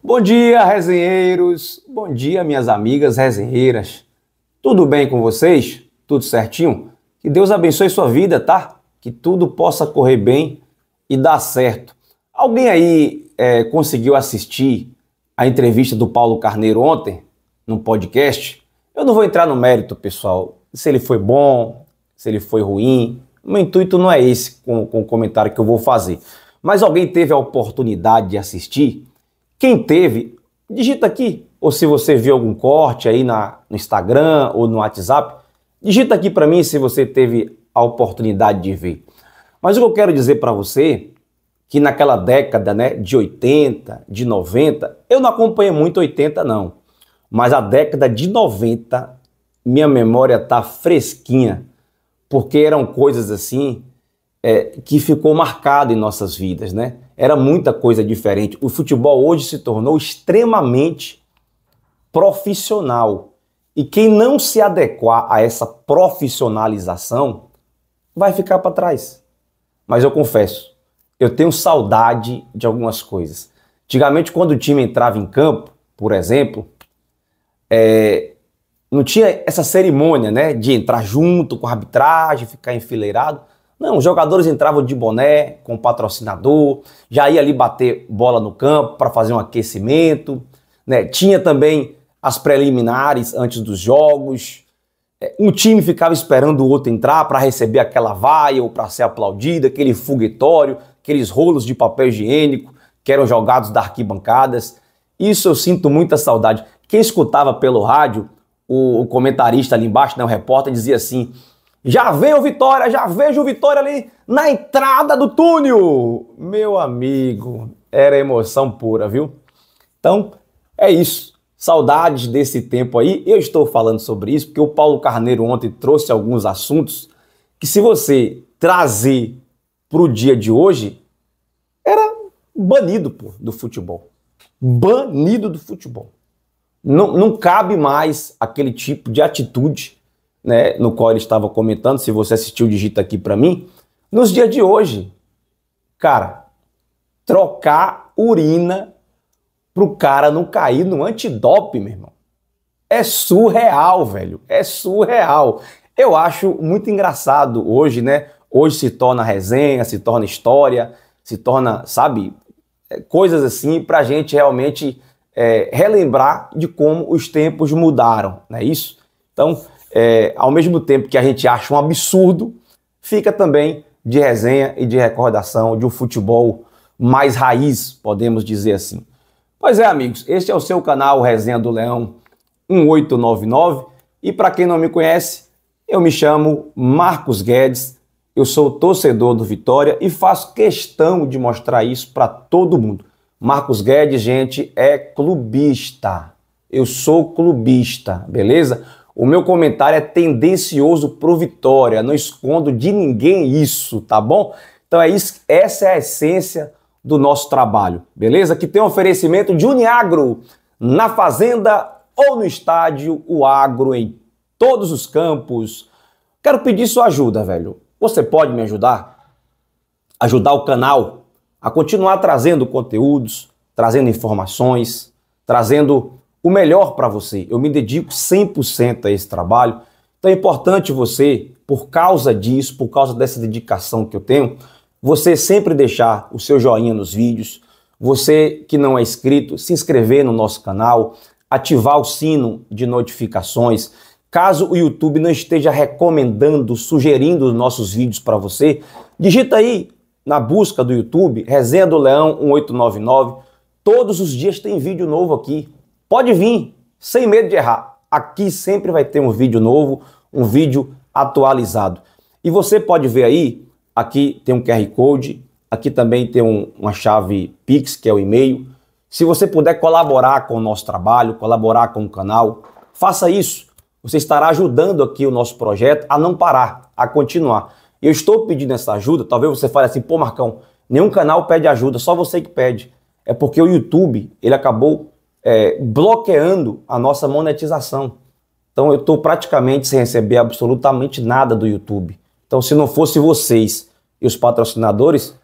Bom dia, resenheiros! Bom dia, minhas amigas resenheiras! Tudo bem com vocês? Tudo certinho? Que Deus abençoe sua vida, tá? Que tudo possa correr bem e dar certo. Alguém aí é, conseguiu assistir a entrevista do Paulo Carneiro ontem, no podcast? Eu não vou entrar no mérito, pessoal, se ele foi bom, se ele foi ruim. O meu intuito não é esse com, com o comentário que eu vou fazer. Mas alguém teve a oportunidade de assistir? Quem teve, digita aqui, ou se você viu algum corte aí na, no Instagram ou no WhatsApp, digita aqui para mim se você teve a oportunidade de ver. Mas o que eu quero dizer para você que naquela década né, de 80, de 90, eu não acompanhei muito 80 não, mas a década de 90, minha memória tá fresquinha, porque eram coisas assim é, que ficou marcado em nossas vidas, né? era muita coisa diferente. O futebol hoje se tornou extremamente profissional. E quem não se adequar a essa profissionalização vai ficar para trás. Mas eu confesso, eu tenho saudade de algumas coisas. Antigamente, quando o time entrava em campo, por exemplo, é, não tinha essa cerimônia né, de entrar junto com a arbitragem, ficar enfileirado. Não, os jogadores entravam de boné, com patrocinador, já ia ali bater bola no campo para fazer um aquecimento, né? Tinha também as preliminares antes dos jogos. É, um time ficava esperando o outro entrar para receber aquela vaia ou para ser aplaudida, aquele foguetório, aqueles rolos de papel higiênico que eram jogados da arquibancadas. Isso eu sinto muita saudade. Quem escutava pelo rádio, o, o comentarista ali embaixo, né, o repórter, dizia assim: já vem o Vitória, já vejo o Vitória ali na entrada do túnel. Meu amigo, era emoção pura, viu? Então, é isso. Saudades desse tempo aí. Eu estou falando sobre isso porque o Paulo Carneiro ontem trouxe alguns assuntos que se você trazer para o dia de hoje, era banido pô, do futebol. Banido do futebol. Não, não cabe mais aquele tipo de atitude né, no qual ele estava comentando, se você assistiu, digita aqui para mim. Nos dias de hoje, cara, trocar urina pro cara não cair no antidope, meu irmão. É surreal, velho. É surreal. Eu acho muito engraçado hoje, né? Hoje se torna resenha, se torna história, se torna, sabe, é, coisas assim pra gente realmente é, relembrar de como os tempos mudaram, não é isso? Então, é, ao mesmo tempo que a gente acha um absurdo, fica também de resenha e de recordação de um futebol mais raiz, podemos dizer assim. Pois é, amigos, este é o seu canal Resenha do Leão 1899 e para quem não me conhece, eu me chamo Marcos Guedes, eu sou torcedor do Vitória e faço questão de mostrar isso para todo mundo. Marcos Guedes, gente, é clubista. Eu sou clubista, beleza? O meu comentário é tendencioso pro Vitória, não escondo de ninguém isso, tá bom? Então é isso, essa é a essência do nosso trabalho, beleza? Que tem um oferecimento de Uniagro na fazenda ou no estádio, o agro em todos os campos. Quero pedir sua ajuda, velho. Você pode me ajudar? Ajudar o canal a continuar trazendo conteúdos, trazendo informações, trazendo o melhor para você. Eu me dedico 100% a esse trabalho. Então é importante você, por causa disso, por causa dessa dedicação que eu tenho, você sempre deixar o seu joinha nos vídeos, você que não é inscrito, se inscrever no nosso canal, ativar o sino de notificações. Caso o YouTube não esteja recomendando, sugerindo os nossos vídeos para você, digita aí na busca do YouTube, Resenha do Leão 1899. Todos os dias tem vídeo novo aqui. Pode vir, sem medo de errar. Aqui sempre vai ter um vídeo novo, um vídeo atualizado. E você pode ver aí, aqui tem um QR Code, aqui também tem um, uma chave Pix, que é o e-mail. Se você puder colaborar com o nosso trabalho, colaborar com o canal, faça isso. Você estará ajudando aqui o nosso projeto a não parar, a continuar. Eu estou pedindo essa ajuda, talvez você fale assim, pô Marcão, nenhum canal pede ajuda, só você que pede. É porque o YouTube, ele acabou é, bloqueando a nossa monetização. Então eu estou praticamente sem receber absolutamente nada do YouTube. Então se não fosse vocês e os patrocinadores,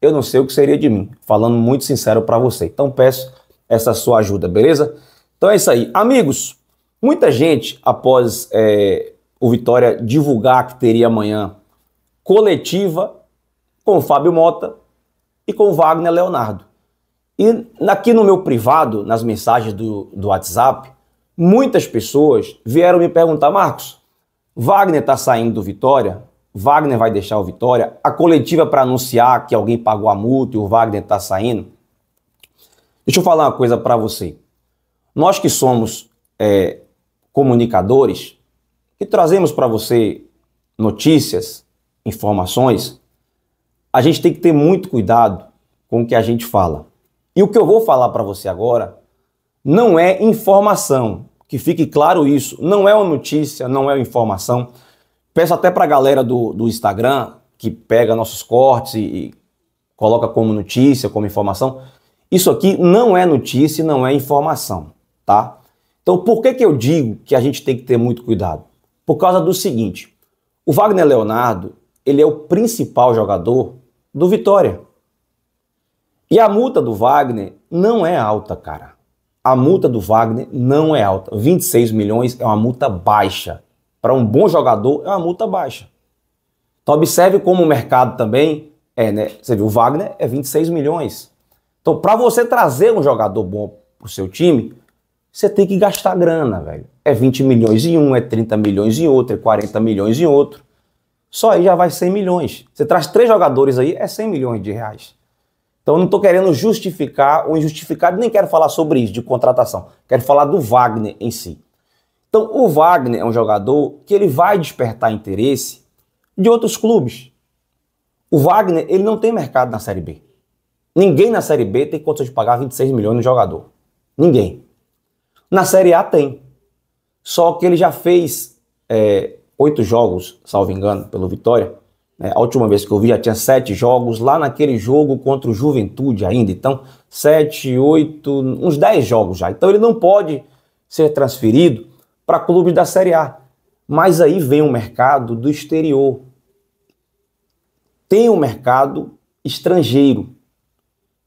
eu não sei o que seria de mim. Falando muito sincero para você. Então peço essa sua ajuda, beleza? Então é isso aí. Amigos, muita gente após é, o Vitória divulgar que teria amanhã coletiva com o Fábio Mota e com o Wagner Leonardo. E aqui no meu privado, nas mensagens do, do WhatsApp, muitas pessoas vieram me perguntar, Marcos, Wagner está saindo do Vitória? Wagner vai deixar o Vitória? A coletiva para anunciar que alguém pagou a multa e o Wagner está saindo? Deixa eu falar uma coisa para você. Nós que somos é, comunicadores, que trazemos para você notícias, informações, a gente tem que ter muito cuidado com o que a gente fala. E o que eu vou falar para você agora não é informação, que fique claro isso. Não é uma notícia, não é uma informação. Peço até para a galera do, do Instagram, que pega nossos cortes e, e coloca como notícia, como informação. Isso aqui não é notícia, não é informação, tá? Então, por que, que eu digo que a gente tem que ter muito cuidado? Por causa do seguinte: o Wagner Leonardo ele é o principal jogador do Vitória. E a multa do Wagner não é alta, cara. A multa do Wagner não é alta. 26 milhões é uma multa baixa. Para um bom jogador, é uma multa baixa. Então observe como o mercado também é, né? Você viu, o Wagner é 26 milhões. Então, para você trazer um jogador bom pro seu time, você tem que gastar grana, velho. É 20 milhões em um, é 30 milhões em outro, é 40 milhões em outro. Só aí já vai 100 milhões. Você traz três jogadores aí, é 100 milhões de reais. Então, não estou querendo justificar o injustificado, nem quero falar sobre isso, de contratação. Quero falar do Wagner em si. Então, o Wagner é um jogador que ele vai despertar interesse de outros clubes. O Wagner, ele não tem mercado na Série B. Ninguém na Série B tem condições de pagar 26 milhões no jogador. Ninguém. Na Série A tem. Só que ele já fez é, oito é, jogos, salvo engano, pelo Vitória, é, a última vez que eu vi já tinha sete jogos, lá naquele jogo contra o Juventude ainda. Então, sete, oito, uns dez jogos já. Então, ele não pode ser transferido para clubes da Série A. Mas aí vem o um mercado do exterior. Tem um mercado estrangeiro.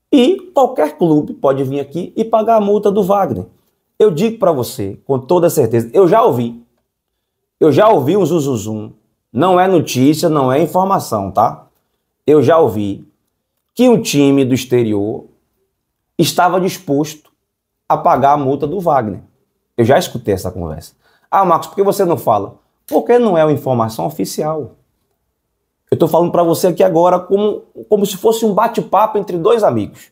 E qualquer clube pode vir aqui e pagar a multa do Wagner. Eu digo para você, com toda certeza, eu já ouvi. Eu já ouvi um zuzuzum não é notícia, não é informação, tá? Eu já ouvi que um time do exterior estava disposto a pagar a multa do Wagner. Eu já escutei essa conversa. Ah, Marcos, por que você não fala? Porque não é uma informação oficial. Eu estou falando para você aqui agora como, como se fosse um bate-papo entre dois amigos.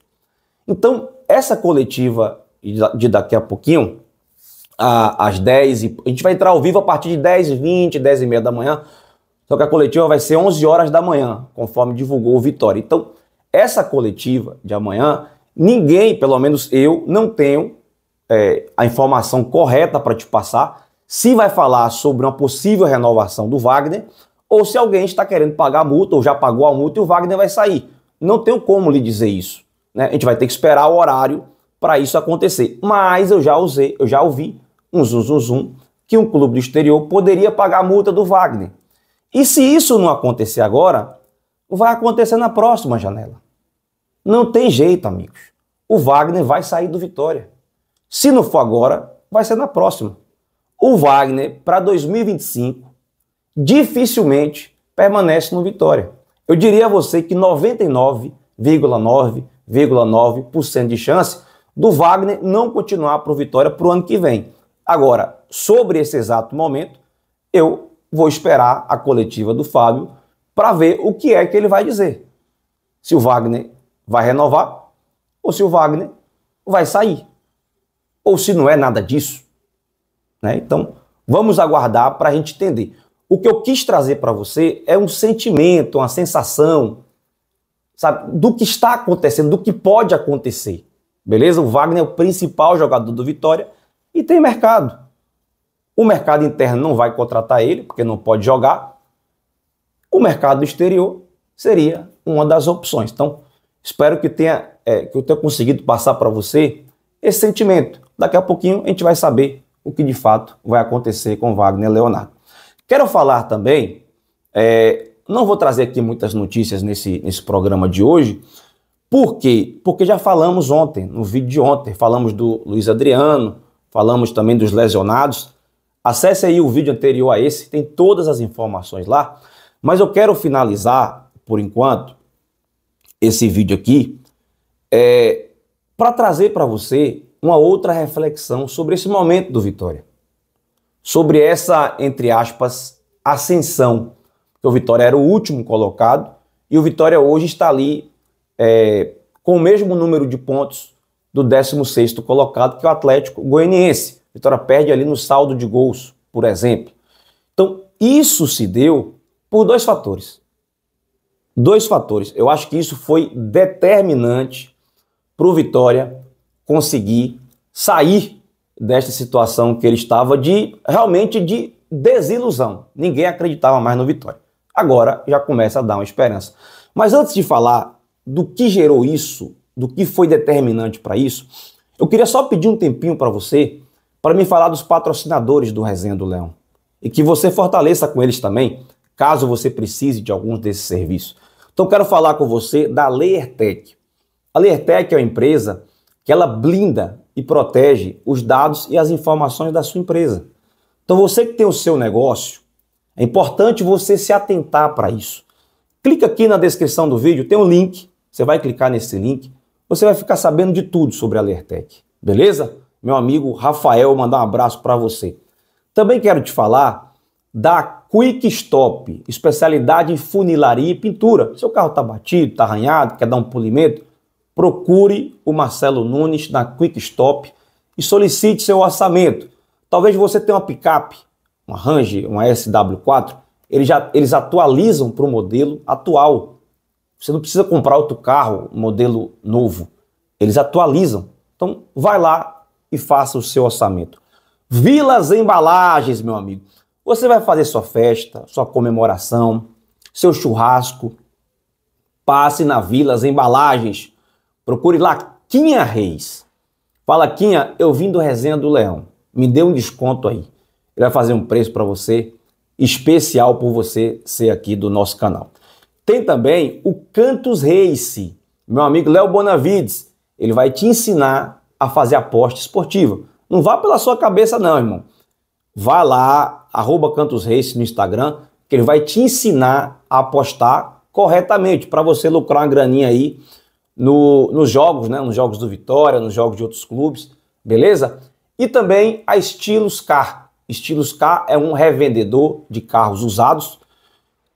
Então, essa coletiva de daqui a pouquinho, às 10 e, a gente vai entrar ao vivo a partir de 10 e 20, 10 e meia da manhã, só que a coletiva vai ser 11 horas da manhã, conforme divulgou o Vitória. Então, essa coletiva de amanhã, ninguém, pelo menos eu, não tenho é, a informação correta para te passar se vai falar sobre uma possível renovação do Wagner ou se alguém está querendo pagar a multa ou já pagou a multa e o Wagner vai sair. Não tenho como lhe dizer isso. Né? A gente vai ter que esperar o horário para isso acontecer. Mas eu já usei, eu já ouvi um zum, zum, zum que um clube do exterior poderia pagar a multa do Wagner. E se isso não acontecer agora, vai acontecer na próxima janela. Não tem jeito, amigos. O Wagner vai sair do Vitória. Se não for agora, vai ser na próxima. O Wagner, para 2025, dificilmente permanece no Vitória. Eu diria a você que 99,9,9% de chance do Wagner não continuar para o Vitória para o ano que vem. Agora, sobre esse exato momento, eu vou esperar a coletiva do Fábio para ver o que é que ele vai dizer. Se o Wagner vai renovar ou se o Wagner vai sair. Ou se não é nada disso. Né? Então, vamos aguardar para a gente entender. O que eu quis trazer para você é um sentimento, uma sensação, sabe, do que está acontecendo, do que pode acontecer. Beleza? O Wagner é o principal jogador do Vitória e tem mercado. O mercado interno não vai contratar ele, porque não pode jogar. O mercado exterior seria uma das opções. Então, espero que, tenha, é, que eu tenha conseguido passar para você esse sentimento. Daqui a pouquinho a gente vai saber o que de fato vai acontecer com Wagner Leonardo. Quero falar também, é, não vou trazer aqui muitas notícias nesse, nesse programa de hoje, por quê? Porque já falamos ontem, no vídeo de ontem, falamos do Luiz Adriano, falamos também dos lesionados, Acesse aí o vídeo anterior a esse, tem todas as informações lá. Mas eu quero finalizar, por enquanto, esse vídeo aqui, é, para trazer para você uma outra reflexão sobre esse momento do Vitória. Sobre essa, entre aspas, ascensão. Porque o Vitória era o último colocado e o Vitória hoje está ali é, com o mesmo número de pontos do 16 colocado que é o Atlético Goianiense. Vitória perde ali no saldo de gols, por exemplo. Então, isso se deu por dois fatores. Dois fatores. Eu acho que isso foi determinante para o Vitória conseguir sair desta situação que ele estava de realmente de desilusão. Ninguém acreditava mais no Vitória. Agora já começa a dar uma esperança. Mas antes de falar do que gerou isso, do que foi determinante para isso, eu queria só pedir um tempinho para você para me falar dos patrocinadores do Resenha do Leão. E que você fortaleça com eles também, caso você precise de alguns desses serviços. Então quero falar com você da LayerTech. A LayerTech é uma empresa que ela blinda e protege os dados e as informações da sua empresa. Então você que tem o seu negócio, é importante você se atentar para isso. Clica aqui na descrição do vídeo, tem um link. Você vai clicar nesse link, você vai ficar sabendo de tudo sobre a LayerTech. Beleza? meu amigo Rafael, mandar um abraço para você. Também quero te falar da Quick Stop, especialidade em funilaria e pintura. Seu carro está batido, está arranhado, quer dar um polimento? Procure o Marcelo Nunes na Quick Stop e solicite seu orçamento. Talvez você tenha uma picape, uma Range, uma SW4, eles, já, eles atualizam para o modelo atual. Você não precisa comprar outro carro, modelo novo. Eles atualizam. Então, vai lá, e faça o seu orçamento. Vilas Embalagens, meu amigo. Você vai fazer sua festa, sua comemoração, seu churrasco. Passe na Vilas Embalagens. Procure lá Quinha Reis. Fala, Quinha, eu vim do Resenha do Leão. Me dê um desconto aí. Ele vai fazer um preço para você especial por você ser aqui do nosso canal. Tem também o Cantos Reis, Meu amigo Léo Bonavides, ele vai te ensinar a fazer aposta esportiva. Não vá pela sua cabeça, não, irmão. Vá lá, arroba Cantos reis no Instagram, que ele vai te ensinar a apostar corretamente para você lucrar uma graninha aí no, nos jogos, né? Nos jogos do Vitória, nos jogos de outros clubes, beleza? E também a Estilos Car. Estilos Car é um revendedor de carros usados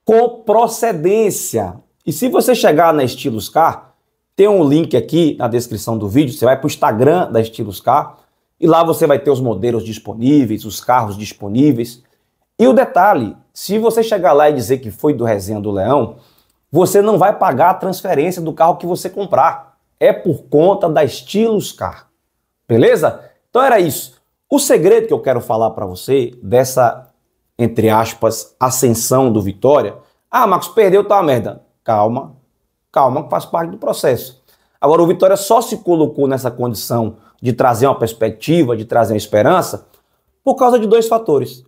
com procedência. E se você chegar na Estilos Car, tem um link aqui na descrição do vídeo, você vai para o Instagram da Estilos Car e lá você vai ter os modelos disponíveis, os carros disponíveis. E o detalhe, se você chegar lá e dizer que foi do Resenha do Leão, você não vai pagar a transferência do carro que você comprar. É por conta da Estilos Car. Beleza? Então era isso. O segredo que eu quero falar para você dessa, entre aspas, ascensão do Vitória. Ah, Marcos, perdeu, tá uma merda. Calma, calma, que faz parte do processo. Agora, o Vitória só se colocou nessa condição de trazer uma perspectiva, de trazer uma esperança, por causa de dois fatores.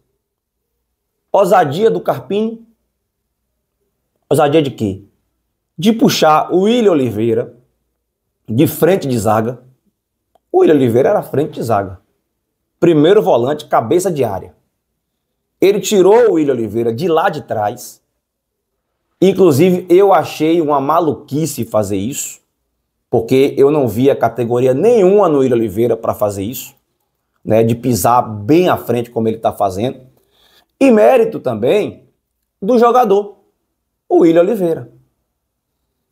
Ousadia do Carpini. Ousadia de quê? De puxar o William Oliveira de frente de zaga. O William Oliveira era frente de zaga. Primeiro volante, cabeça de área. Ele tirou o William Oliveira de lá de trás Inclusive, eu achei uma maluquice fazer isso, porque eu não via categoria nenhuma no William Oliveira para fazer isso, né, de pisar bem à frente como ele está fazendo. E mérito também do jogador, o William Oliveira,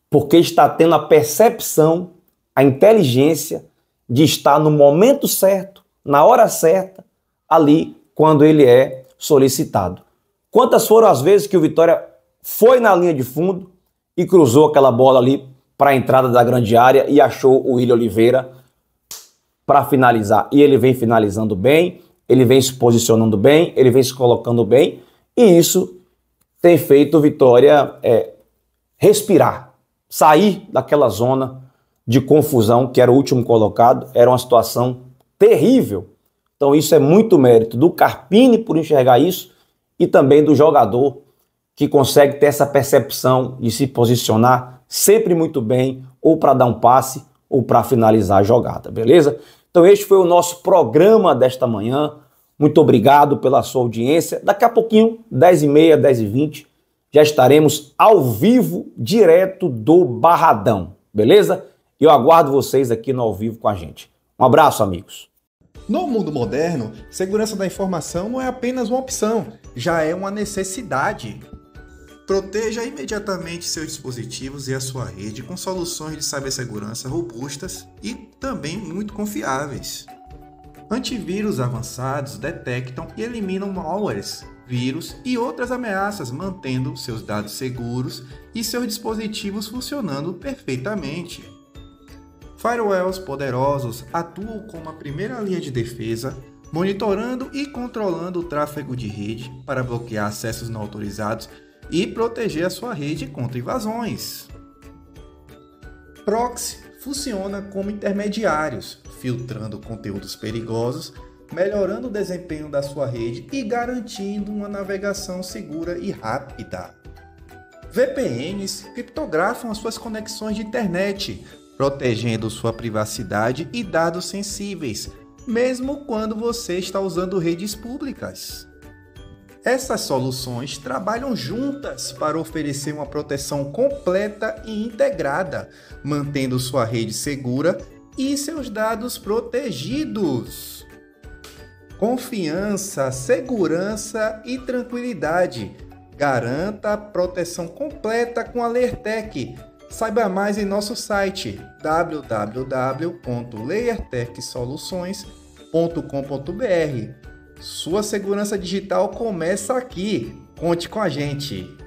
porque está tendo a percepção, a inteligência de estar no momento certo, na hora certa, ali quando ele é solicitado. Quantas foram as vezes que o Vitória foi na linha de fundo e cruzou aquela bola ali para a entrada da grande área e achou o William Oliveira para finalizar. E ele vem finalizando bem, ele vem se posicionando bem, ele vem se colocando bem, e isso tem feito Vitória é, respirar, sair daquela zona de confusão que era o último colocado, era uma situação terrível. Então isso é muito mérito do Carpini por enxergar isso e também do jogador que consegue ter essa percepção de se posicionar sempre muito bem, ou para dar um passe, ou para finalizar a jogada, beleza? Então, este foi o nosso programa desta manhã. Muito obrigado pela sua audiência. Daqui a pouquinho, 10h30, 10h20, já estaremos ao vivo, direto do Barradão, beleza? Eu aguardo vocês aqui no ao vivo com a gente. Um abraço, amigos. No mundo moderno, segurança da informação não é apenas uma opção, já é uma necessidade. Proteja imediatamente seus dispositivos e a sua rede com soluções de cibersegurança robustas e também muito confiáveis. Antivírus avançados detectam e eliminam malwares, vírus e outras ameaças, mantendo seus dados seguros e seus dispositivos funcionando perfeitamente. Firewalls poderosos atuam como a primeira linha de defesa, monitorando e controlando o tráfego de rede para bloquear acessos não autorizados e proteger a sua rede contra invasões. Proxy funciona como intermediários, filtrando conteúdos perigosos, melhorando o desempenho da sua rede e garantindo uma navegação segura e rápida. VPNs criptografam as suas conexões de internet, protegendo sua privacidade e dados sensíveis, mesmo quando você está usando redes públicas. Essas soluções trabalham juntas para oferecer uma proteção completa e integrada, mantendo sua rede segura e seus dados protegidos. Confiança, segurança e tranquilidade. Garanta a proteção completa com a LayerTech. Saiba mais em nosso site www.layertechsoluções.com.br sua segurança digital começa aqui. Conte com a gente.